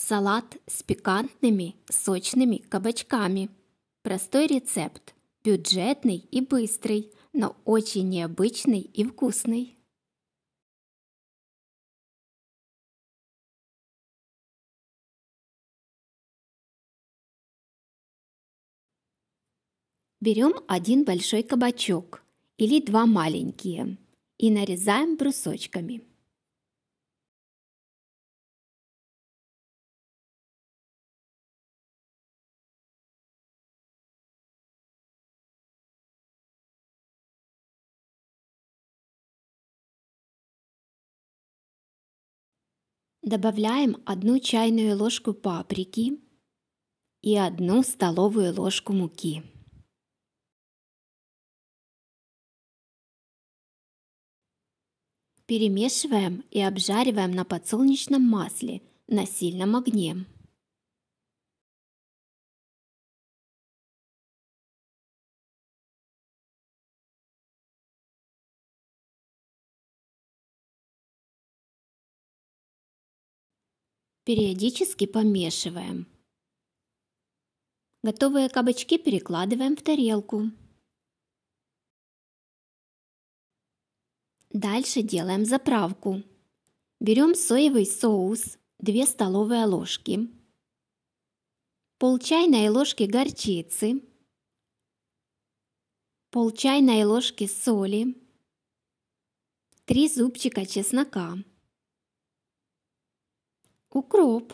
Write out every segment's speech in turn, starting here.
Салат с пикантными, сочными кабачками. Простой рецепт, бюджетный и быстрый, но очень необычный и вкусный. Берем один большой кабачок или два маленькие и нарезаем брусочками. Добавляем 1 чайную ложку паприки и 1 столовую ложку муки. Перемешиваем и обжариваем на подсолнечном масле на сильном огне. периодически помешиваем. Готовые кабачки перекладываем в тарелку. Дальше делаем заправку. Берем соевый соус 2 столовые ложки, пол чайной ложки горчицы, пол чайной ложки соли, 3 зубчика чеснока – Укроп.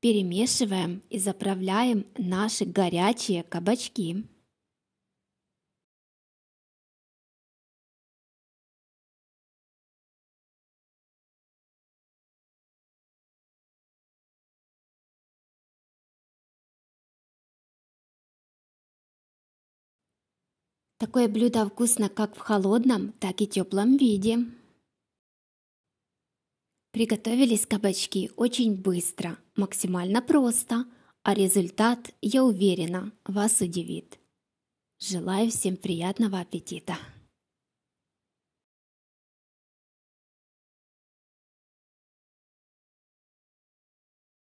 Перемешиваем и заправляем наши горячие кабачки. Такое блюдо вкусно как в холодном, так и теплом виде. Приготовились кабачки очень быстро, максимально просто, а результат, я уверена, вас удивит. Желаю всем приятного аппетита!